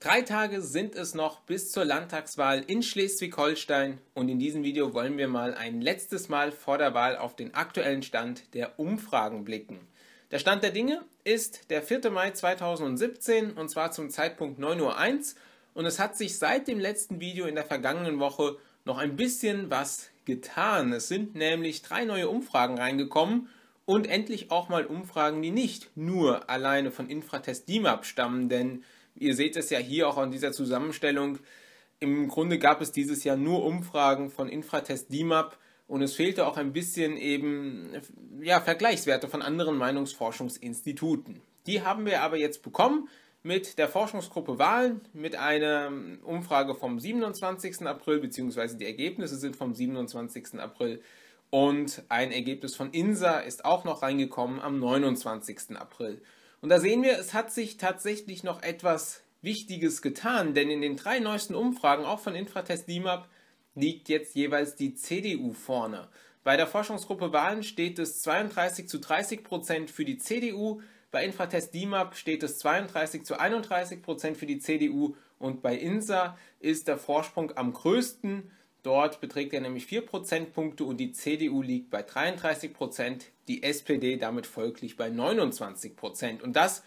Drei Tage sind es noch bis zur Landtagswahl in Schleswig-Holstein und in diesem Video wollen wir mal ein letztes Mal vor der Wahl auf den aktuellen Stand der Umfragen blicken. Der Stand der Dinge ist der 4. Mai 2017 und zwar zum Zeitpunkt 9.01 Uhr und es hat sich seit dem letzten Video in der vergangenen Woche noch ein bisschen was getan. Es sind nämlich drei neue Umfragen reingekommen und endlich auch mal Umfragen, die nicht nur alleine von Infratest DIMAP stammen, denn Ihr seht es ja hier auch an dieser Zusammenstellung. Im Grunde gab es dieses Jahr nur Umfragen von Infratest DIMAP und es fehlte auch ein bisschen eben ja, Vergleichswerte von anderen Meinungsforschungsinstituten. Die haben wir aber jetzt bekommen mit der Forschungsgruppe Wahlen, mit einer Umfrage vom 27. April, beziehungsweise die Ergebnisse sind vom 27. April und ein Ergebnis von INSA ist auch noch reingekommen am 29. April. Und da sehen wir, es hat sich tatsächlich noch etwas Wichtiges getan, denn in den drei neuesten Umfragen, auch von Infratest DIMAP, liegt jetzt jeweils die CDU vorne. Bei der Forschungsgruppe Wahlen steht es 32 zu 30 Prozent für die CDU, bei Infratest DIMAP steht es 32 zu 31 Prozent für die CDU und bei INSA ist der Vorsprung am größten. Dort beträgt er nämlich 4 Prozentpunkte und die CDU liegt bei 33 Prozent, die SPD damit folglich bei 29 Prozent. Und das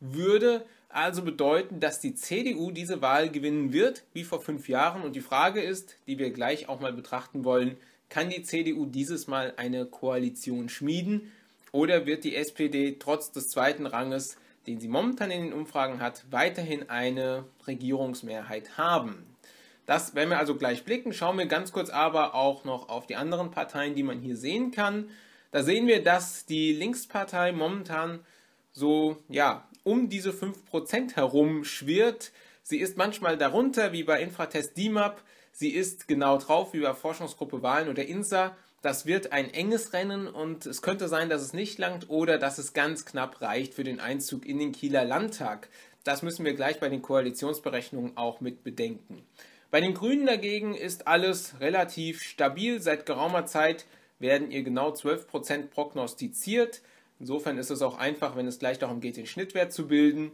würde also bedeuten, dass die CDU diese Wahl gewinnen wird, wie vor fünf Jahren. Und die Frage ist, die wir gleich auch mal betrachten wollen, kann die CDU dieses Mal eine Koalition schmieden oder wird die SPD trotz des zweiten Ranges, den sie momentan in den Umfragen hat, weiterhin eine Regierungsmehrheit haben? Das werden wir also gleich blicken. Schauen wir ganz kurz aber auch noch auf die anderen Parteien, die man hier sehen kann. Da sehen wir, dass die Linkspartei momentan so, ja, um diese 5% herum schwirrt. Sie ist manchmal darunter, wie bei Infratest DIMAP. Sie ist genau drauf, wie bei Forschungsgruppe Wahlen oder INSA. Das wird ein enges Rennen und es könnte sein, dass es nicht langt oder dass es ganz knapp reicht für den Einzug in den Kieler Landtag. Das müssen wir gleich bei den Koalitionsberechnungen auch mit bedenken. Bei den Grünen dagegen ist alles relativ stabil. Seit geraumer Zeit werden ihr genau 12% prognostiziert. Insofern ist es auch einfach, wenn es gleich darum geht, den Schnittwert zu bilden.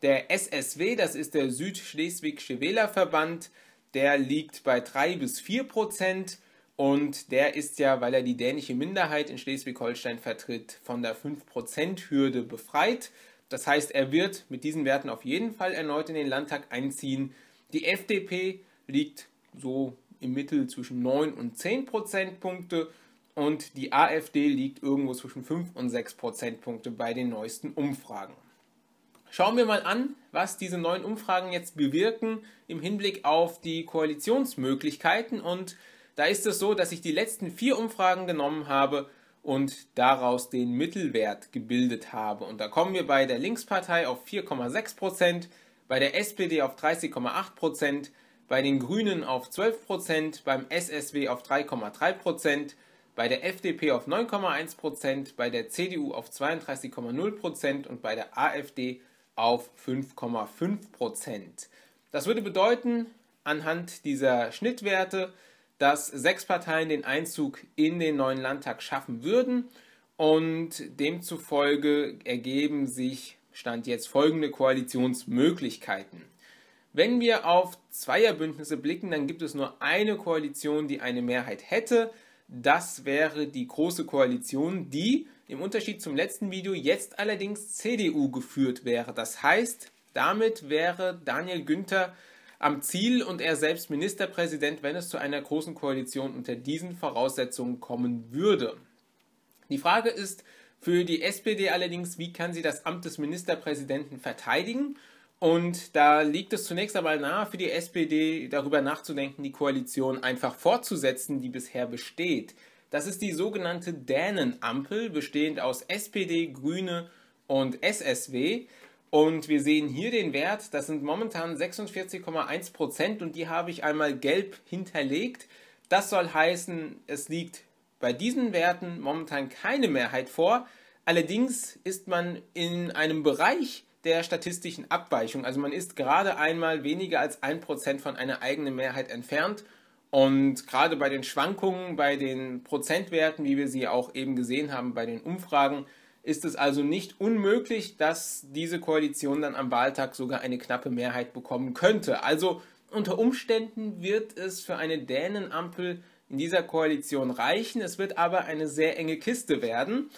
Der SSW, das ist der Südschleswigsche Wählerverband, der liegt bei 3 bis 4 Prozent und der ist ja, weil er die dänische Minderheit in Schleswig-Holstein vertritt, von der 5-Prozent-Hürde befreit. Das heißt, er wird mit diesen Werten auf jeden Fall erneut in den Landtag einziehen. Die FDP liegt so im Mittel zwischen 9 und 10 Prozentpunkte und die AfD liegt irgendwo zwischen 5 und 6 Prozentpunkte bei den neuesten Umfragen. Schauen wir mal an, was diese neuen Umfragen jetzt bewirken im Hinblick auf die Koalitionsmöglichkeiten. Und da ist es so, dass ich die letzten vier Umfragen genommen habe und daraus den Mittelwert gebildet habe. Und da kommen wir bei der Linkspartei auf 4,6 Prozent, bei der SPD auf 30,8 Prozent, bei den Grünen auf 12 Prozent, beim SSW auf 3,3 Prozent bei der FDP auf 9,1 bei der CDU auf 32,0 und bei der AfD auf 5,5 Das würde bedeuten, anhand dieser Schnittwerte, dass sechs Parteien den Einzug in den neuen Landtag schaffen würden und demzufolge ergeben sich Stand jetzt folgende Koalitionsmöglichkeiten. Wenn wir auf Zweierbündnisse blicken, dann gibt es nur eine Koalition, die eine Mehrheit hätte. Das wäre die Große Koalition, die im Unterschied zum letzten Video jetzt allerdings CDU geführt wäre. Das heißt, damit wäre Daniel Günther am Ziel und er selbst Ministerpräsident, wenn es zu einer großen Koalition unter diesen Voraussetzungen kommen würde. Die Frage ist für die SPD allerdings, wie kann sie das Amt des Ministerpräsidenten verteidigen? Und da liegt es zunächst einmal nahe für die SPD, darüber nachzudenken, die Koalition einfach fortzusetzen, die bisher besteht. Das ist die sogenannte Dänen-Ampel, bestehend aus SPD, Grüne und SSW. Und wir sehen hier den Wert, das sind momentan 46,1 Prozent und die habe ich einmal gelb hinterlegt. Das soll heißen, es liegt bei diesen Werten momentan keine Mehrheit vor. Allerdings ist man in einem Bereich, der statistischen Abweichung. Also man ist gerade einmal weniger als ein Prozent von einer eigenen Mehrheit entfernt. Und gerade bei den Schwankungen, bei den Prozentwerten, wie wir sie auch eben gesehen haben bei den Umfragen, ist es also nicht unmöglich, dass diese Koalition dann am Wahltag sogar eine knappe Mehrheit bekommen könnte. Also unter Umständen wird es für eine Dänenampel in dieser Koalition reichen. Es wird aber eine sehr enge Kiste werden.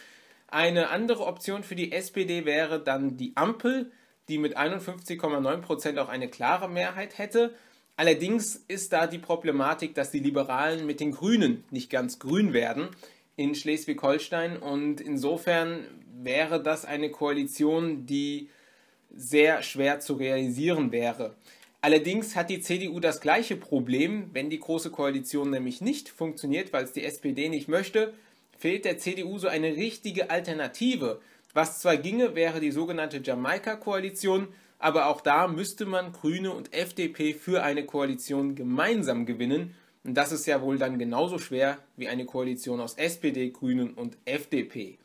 Eine andere Option für die SPD wäre dann die Ampel, die mit 51,9 Prozent auch eine klare Mehrheit hätte. Allerdings ist da die Problematik, dass die Liberalen mit den Grünen nicht ganz grün werden in Schleswig-Holstein und insofern wäre das eine Koalition, die sehr schwer zu realisieren wäre. Allerdings hat die CDU das gleiche Problem, wenn die Große Koalition nämlich nicht funktioniert, weil es die SPD nicht möchte, fehlt der CDU so eine richtige Alternative. Was zwar ginge, wäre die sogenannte Jamaika-Koalition, aber auch da müsste man Grüne und FDP für eine Koalition gemeinsam gewinnen. Und das ist ja wohl dann genauso schwer wie eine Koalition aus SPD, Grünen und FDP.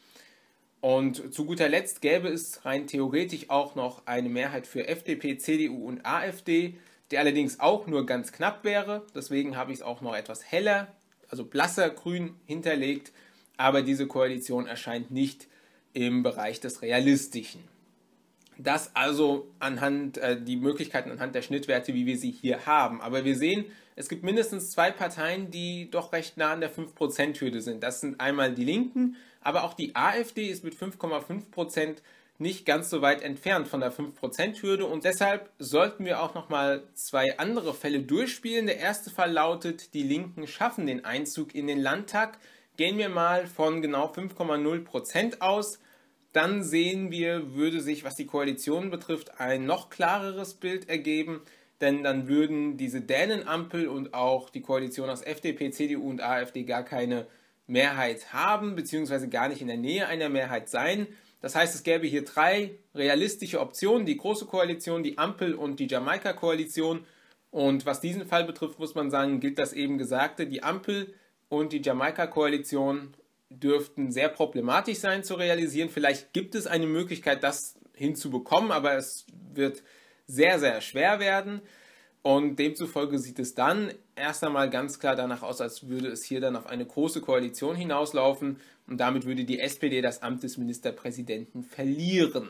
Und zu guter Letzt gäbe es rein theoretisch auch noch eine Mehrheit für FDP, CDU und AfD, die allerdings auch nur ganz knapp wäre. Deswegen habe ich es auch noch etwas heller, also blasser grün hinterlegt aber diese Koalition erscheint nicht im Bereich des Realistischen. Das also anhand äh, die Möglichkeiten anhand der Schnittwerte, wie wir sie hier haben. Aber wir sehen, es gibt mindestens zwei Parteien, die doch recht nah an der 5%-Hürde sind. Das sind einmal die Linken, aber auch die AfD ist mit 5,5% nicht ganz so weit entfernt von der 5%-Hürde und deshalb sollten wir auch nochmal zwei andere Fälle durchspielen. Der erste Fall lautet, die Linken schaffen den Einzug in den Landtag. Gehen wir mal von genau 5,0 aus. Dann sehen wir, würde sich, was die Koalition betrifft, ein noch klareres Bild ergeben, denn dann würden diese Dänenampel und auch die Koalition aus FDP, CDU und AfD gar keine Mehrheit haben, beziehungsweise gar nicht in der Nähe einer Mehrheit sein. Das heißt, es gäbe hier drei realistische Optionen, die Große Koalition, die Ampel und die Jamaika-Koalition. Und was diesen Fall betrifft, muss man sagen, gilt das eben Gesagte. Die Ampel und die Jamaika-Koalition dürften sehr problematisch sein zu realisieren. Vielleicht gibt es eine Möglichkeit, das hinzubekommen, aber es wird sehr, sehr schwer werden. Und demzufolge sieht es dann erst einmal ganz klar danach aus, als würde es hier dann auf eine große Koalition hinauslaufen und damit würde die SPD das Amt des Ministerpräsidenten verlieren.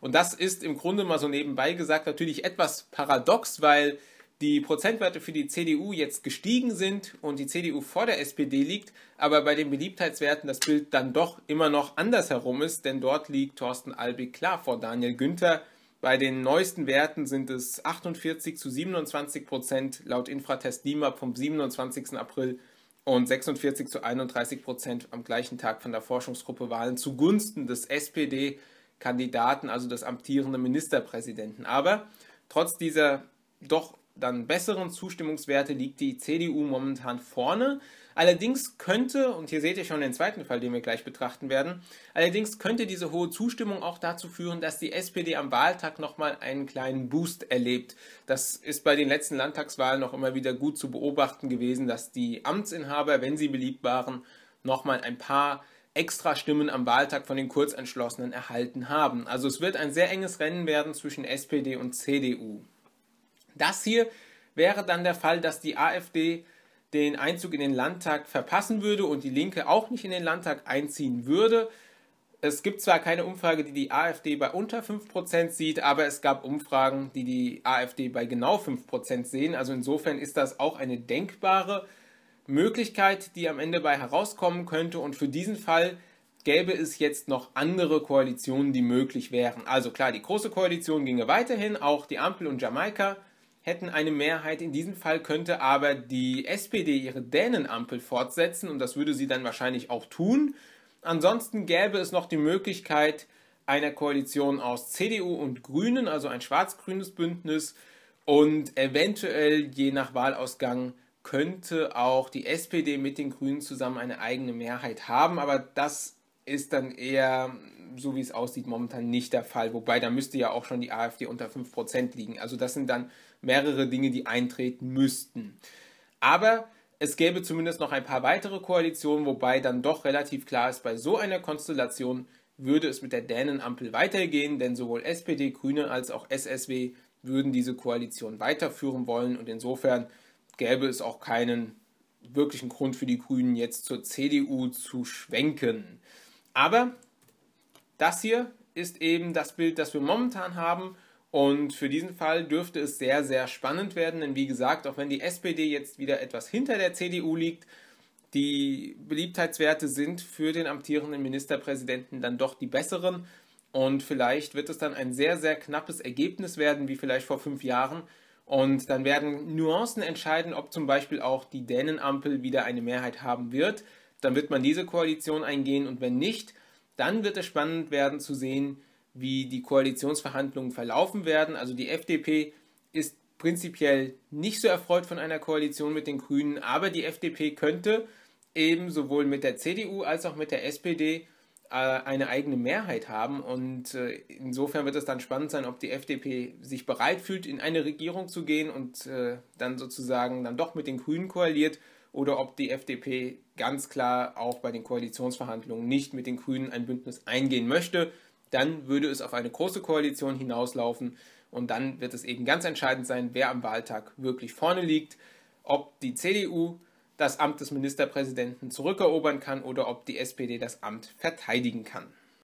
Und das ist im Grunde mal so nebenbei gesagt natürlich etwas paradox, weil die Prozentwerte für die CDU jetzt gestiegen sind und die CDU vor der SPD liegt, aber bei den Beliebtheitswerten das Bild dann doch immer noch anders herum ist, denn dort liegt Thorsten Albig klar vor Daniel Günther. Bei den neuesten Werten sind es 48 zu 27 Prozent laut Infratest DIMAP vom 27. April und 46 zu 31 Prozent am gleichen Tag von der Forschungsgruppe Wahlen zugunsten des SPD-Kandidaten, also des amtierenden Ministerpräsidenten. Aber trotz dieser doch dann besseren Zustimmungswerte liegt die CDU momentan vorne. Allerdings könnte, und hier seht ihr schon den zweiten Fall, den wir gleich betrachten werden, allerdings könnte diese hohe Zustimmung auch dazu führen, dass die SPD am Wahltag nochmal einen kleinen Boost erlebt. Das ist bei den letzten Landtagswahlen noch immer wieder gut zu beobachten gewesen, dass die Amtsinhaber, wenn sie beliebt waren, nochmal ein paar extra Stimmen am Wahltag von den Kurzentschlossenen erhalten haben. Also es wird ein sehr enges Rennen werden zwischen SPD und CDU. Das hier wäre dann der Fall, dass die AfD den Einzug in den Landtag verpassen würde und die Linke auch nicht in den Landtag einziehen würde. Es gibt zwar keine Umfrage, die die AfD bei unter 5% sieht, aber es gab Umfragen, die die AfD bei genau 5% sehen. Also insofern ist das auch eine denkbare Möglichkeit, die am Ende bei herauskommen könnte. Und für diesen Fall gäbe es jetzt noch andere Koalitionen, die möglich wären. Also klar, die Große Koalition ginge weiterhin, auch die Ampel und Jamaika hätten eine Mehrheit. In diesem Fall könnte aber die SPD ihre Dänenampel fortsetzen und das würde sie dann wahrscheinlich auch tun. Ansonsten gäbe es noch die Möglichkeit einer Koalition aus CDU und Grünen, also ein schwarz-grünes Bündnis und eventuell je nach Wahlausgang könnte auch die SPD mit den Grünen zusammen eine eigene Mehrheit haben, aber das ist dann eher, so wie es aussieht, momentan nicht der Fall. Wobei, da müsste ja auch schon die AfD unter 5% liegen. Also das sind dann mehrere Dinge, die eintreten müssten. Aber es gäbe zumindest noch ein paar weitere Koalitionen, wobei dann doch relativ klar ist, bei so einer Konstellation würde es mit der Dänenampel weitergehen, denn sowohl SPD, Grüne als auch SSW würden diese Koalition weiterführen wollen und insofern gäbe es auch keinen wirklichen Grund für die Grünen jetzt zur CDU zu schwenken. Aber das hier ist eben das Bild, das wir momentan haben. Und für diesen Fall dürfte es sehr, sehr spannend werden. Denn wie gesagt, auch wenn die SPD jetzt wieder etwas hinter der CDU liegt, die Beliebtheitswerte sind für den amtierenden Ministerpräsidenten dann doch die besseren. Und vielleicht wird es dann ein sehr, sehr knappes Ergebnis werden, wie vielleicht vor fünf Jahren. Und dann werden Nuancen entscheiden, ob zum Beispiel auch die Dänenampel wieder eine Mehrheit haben wird dann wird man diese Koalition eingehen und wenn nicht, dann wird es spannend werden zu sehen, wie die Koalitionsverhandlungen verlaufen werden. Also die FDP ist prinzipiell nicht so erfreut von einer Koalition mit den Grünen, aber die FDP könnte eben sowohl mit der CDU als auch mit der SPD äh, eine eigene Mehrheit haben. Und äh, insofern wird es dann spannend sein, ob die FDP sich bereit fühlt, in eine Regierung zu gehen und äh, dann sozusagen dann doch mit den Grünen koaliert oder ob die FDP ganz klar auch bei den Koalitionsverhandlungen nicht mit den Grünen ein Bündnis eingehen möchte. Dann würde es auf eine große Koalition hinauslaufen und dann wird es eben ganz entscheidend sein, wer am Wahltag wirklich vorne liegt, ob die CDU das Amt des Ministerpräsidenten zurückerobern kann oder ob die SPD das Amt verteidigen kann.